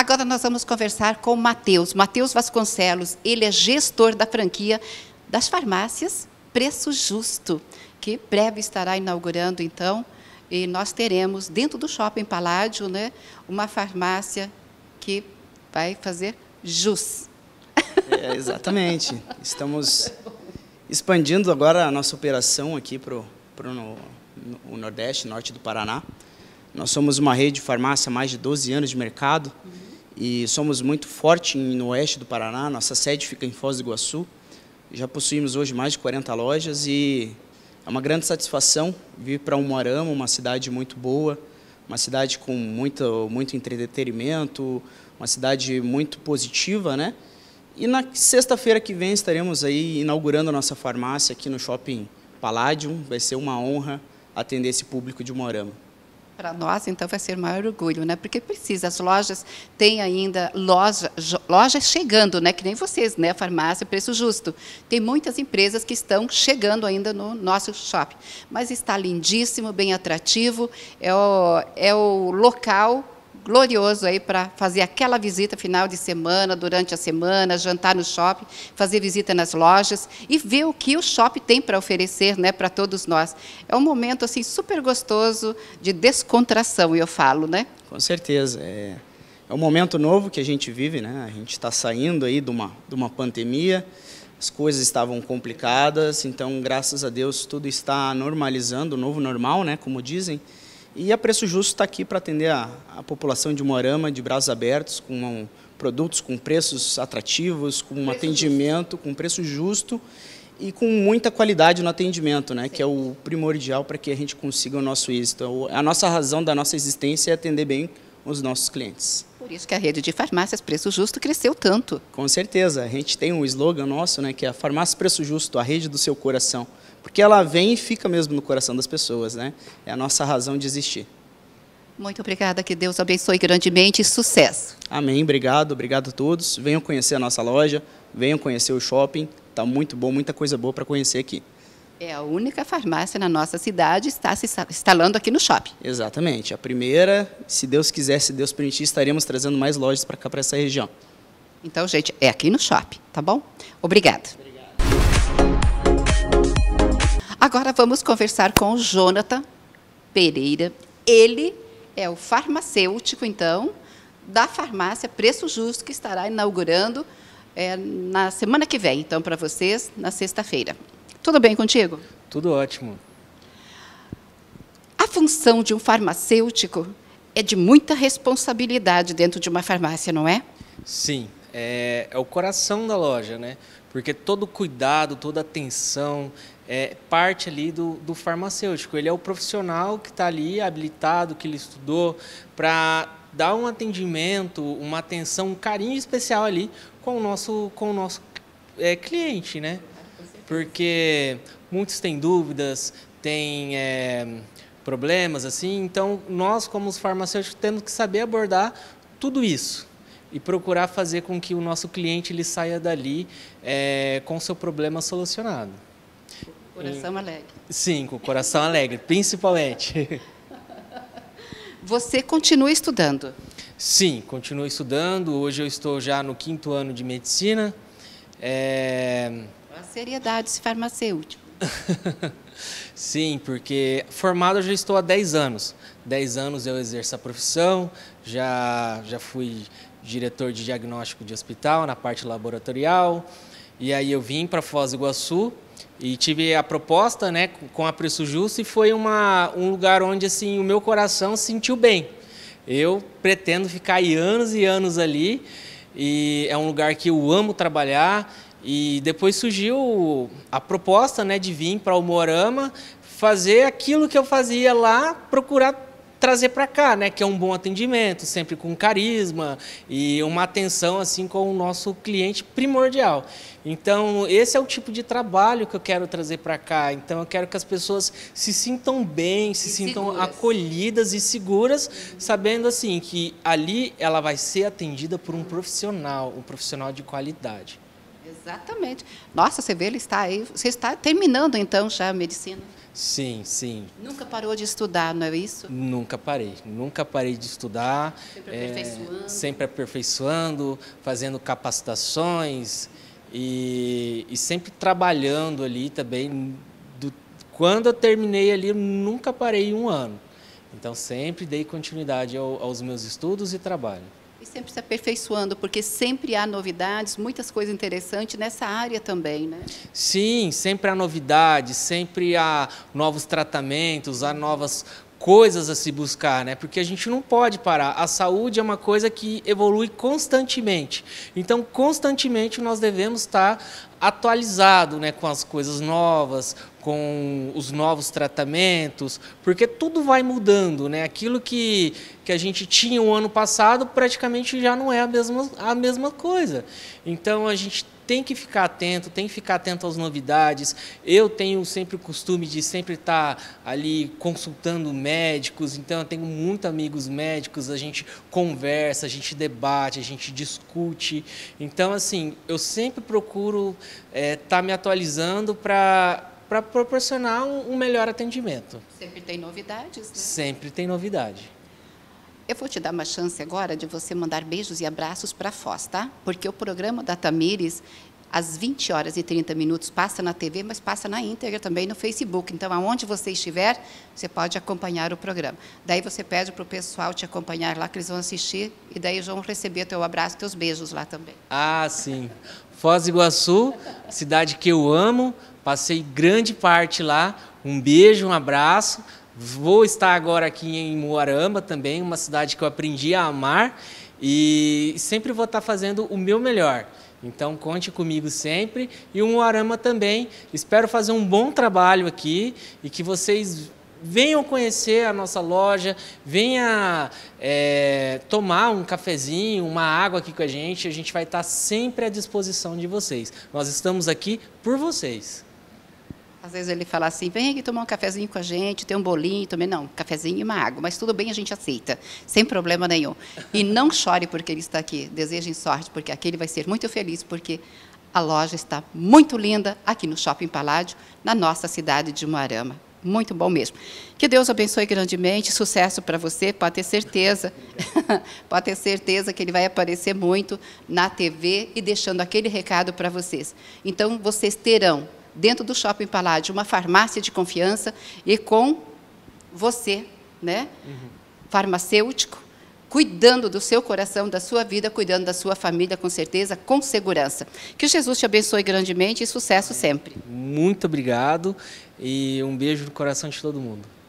Agora nós vamos conversar com Matheus. Matheus Vasconcelos, ele é gestor da franquia das farmácias Preço Justo, que breve estará inaugurando então. E nós teremos dentro do Shopping Paládio né, uma farmácia que vai fazer jus. É, exatamente. Estamos expandindo agora a nossa operação aqui para o no, no Nordeste, Norte do Paraná. Nós somos uma rede de farmácia há mais de 12 anos de mercado. Uhum e somos muito forte no oeste do Paraná. Nossa sede fica em Foz do Iguaçu. Já possuímos hoje mais de 40 lojas e é uma grande satisfação vir para Umuarama, uma cidade muito boa, uma cidade com muito, muito entretenimento, uma cidade muito positiva, né? E na sexta-feira que vem estaremos aí inaugurando a nossa farmácia aqui no Shopping Palladium. Vai ser uma honra atender esse público de Umuarama para nós, então, vai ser maior orgulho, né? Porque precisa, as lojas têm ainda loja, lojas chegando, né? Que nem vocês, né? Farmácia, preço justo. Tem muitas empresas que estão chegando ainda no nosso shopping. Mas está lindíssimo, bem atrativo, é o, é o local glorioso aí para fazer aquela visita final de semana, durante a semana, jantar no shopping, fazer visita nas lojas e ver o que o shopping tem para oferecer, né, para todos nós. É um momento assim super gostoso de descontração, eu falo, né? Com certeza. É, é um momento novo que a gente vive, né? A gente está saindo aí de uma de uma pandemia. As coisas estavam complicadas, então graças a Deus tudo está normalizando, o novo normal, né, como dizem. E a Preço Justo está aqui para atender a, a, população de Morama de braços abertos, com um, produtos com preços atrativos, com um preço atendimento, justo. com preço justo e com muita qualidade no atendimento, né? que é o primordial para que a gente consiga o nosso êxito. A nossa razão da nossa existência é atender bem os nossos clientes. Por isso que a rede de farmácias Preço Justo cresceu tanto. Com certeza. A gente tem um slogan nosso, né, que é a farmácia Preço Justo, a rede do seu coração porque ela vem e fica mesmo no coração das pessoas, né? É a nossa razão de existir. Muito obrigada, que Deus abençoe grandemente e sucesso. Amém, obrigado, obrigado a todos. Venham conhecer a nossa loja, venham conhecer o shopping, está muito bom, muita coisa boa para conhecer aqui. É a única farmácia na nossa cidade está se instalando aqui no shopping. Exatamente, a primeira, se Deus quiser, se Deus permitir, estaremos trazendo mais lojas para cá, para essa região. Então, gente, é aqui no shopping, tá bom? Obrigada. Agora vamos conversar com o Jonathan Pereira. Ele é o farmacêutico, então, da farmácia Preço Justo, que estará inaugurando é, na semana que vem, então, para vocês, na sexta-feira. Tudo bem contigo? Tudo ótimo. A função de um farmacêutico é de muita responsabilidade dentro de uma farmácia, não é? Sim, é, é o coração da loja, né? Porque todo cuidado, toda atenção é parte ali do, do farmacêutico. Ele é o profissional que está ali habilitado, que ele estudou, para dar um atendimento, uma atenção, um carinho especial ali com o nosso, com o nosso é, cliente, né? Porque muitos têm dúvidas, têm é, problemas assim. Então, nós, como os farmacêuticos, temos que saber abordar tudo isso e procurar fazer com que o nosso cliente ele saia dali é, com seu problema solucionado. Coração alegre. Sim, com coração alegre, principalmente. Você continua estudando? Sim, continuo estudando. Hoje eu estou já no quinto ano de medicina. É... A seriedade farmacêutico. Sim, porque formado eu já estou há 10 anos. 10 anos eu exerço a profissão, já, já fui diretor de diagnóstico de hospital na parte laboratorial. E aí eu vim para Foz do Iguaçu e tive a proposta, né, com a preço justo e foi uma, um lugar onde assim o meu coração sentiu bem. Eu pretendo ficar aí anos e anos ali e é um lugar que eu amo trabalhar e depois surgiu a proposta, né, de vir para o Morama fazer aquilo que eu fazia lá, procurar trazer para cá, né? Que é um bom atendimento, sempre com carisma e uma atenção assim com o nosso cliente primordial. Então, esse é o tipo de trabalho que eu quero trazer para cá. Então, eu quero que as pessoas se sintam bem, se e sintam seguras. acolhidas e seguras, sabendo assim que ali ela vai ser atendida por um profissional, um profissional de qualidade. Exatamente. Nossa, você vê, ele está aí. Você está terminando então já a medicina? Sim, sim. Nunca parou de estudar, não é isso? Nunca parei. Nunca parei de estudar. Sempre eh, aperfeiçoando. É, sempre aperfeiçoando, fazendo capacitações e, e sempre trabalhando ali também. Do, quando eu terminei ali, eu nunca parei um ano. Então sempre dei continuidade ao, aos meus estudos e trabalho. E sempre se aperfeiçoando, porque sempre há novidades, muitas coisas interessantes nessa área também, né? Sim, sempre há novidades, sempre há novos tratamentos, há novas coisas a se buscar, né? Porque a gente não pode parar. A saúde é uma coisa que evolui constantemente. Então, constantemente nós devemos estar atualizado né, com as coisas novas, com os novos tratamentos, porque tudo vai mudando, né? Aquilo que, que a gente tinha o ano passado praticamente já não é a mesma, a mesma coisa. Então a gente tem que ficar atento, tem que ficar atento às novidades. Eu tenho sempre o costume de sempre estar ali consultando médicos, então eu tenho muitos amigos médicos, a gente conversa, a gente debate, a gente discute. Então, assim, eu sempre procuro estar é, tá me atualizando para para proporcionar um, um, melhor atendimento. Sempre tem novidades, né? Sempre tem novidade. Eu vou te dar uma chance agora de você mandar beijos e abraços para a Foz, tá? Porque o programa da Tamires às 20 horas e 30 minutos, passa na TV, mas passa na íntegra também no Facebook. Então, aonde você estiver, você pode acompanhar o programa. Daí você pede para o pessoal te acompanhar lá, que eles vão assistir, e daí vão receber teu abraço, teus beijos lá também. Ah, sim. Foz do Iguaçu, cidade que eu amo, passei grande parte lá. Um beijo, um abraço. Vou estar agora aqui em Moarama também, uma cidade que eu aprendi a amar e sempre vou estar fazendo o meu melhor. Então conte comigo sempre e o Moarama também. Espero fazer um bom trabalho aqui e que vocês venham conhecer a nossa loja, venha é, tomar um cafezinho, uma água aqui com a gente. A gente vai estar sempre à disposição de vocês. Nós estamos aqui por vocês. Às vezes ele fala assim, vem aqui tomar um cafezinho com a gente, tem um bolinho também. Não, cafezinho e uma água. Mas tudo bem, a gente aceita, sem problema nenhum. E não chore porque ele está aqui. Desejem sorte, porque aqui ele vai ser muito feliz, porque a loja está muito linda aqui no Shopping Paládio, na nossa cidade de Moarama. Muito bom mesmo. Que Deus abençoe grandemente, sucesso para você, pode ter certeza. pode ter certeza que ele vai aparecer muito na TV e deixando aquele recado para vocês. Então, vocês terão dentro do Shopping Paládio, uma farmácia de confiança e com você, né, uhum. farmacêutico, cuidando do seu coração, da sua vida, cuidando da sua família, com certeza, com segurança. Que Jesus te abençoe grandemente e sucesso sempre. Muito obrigado e um beijo no coração de todo mundo.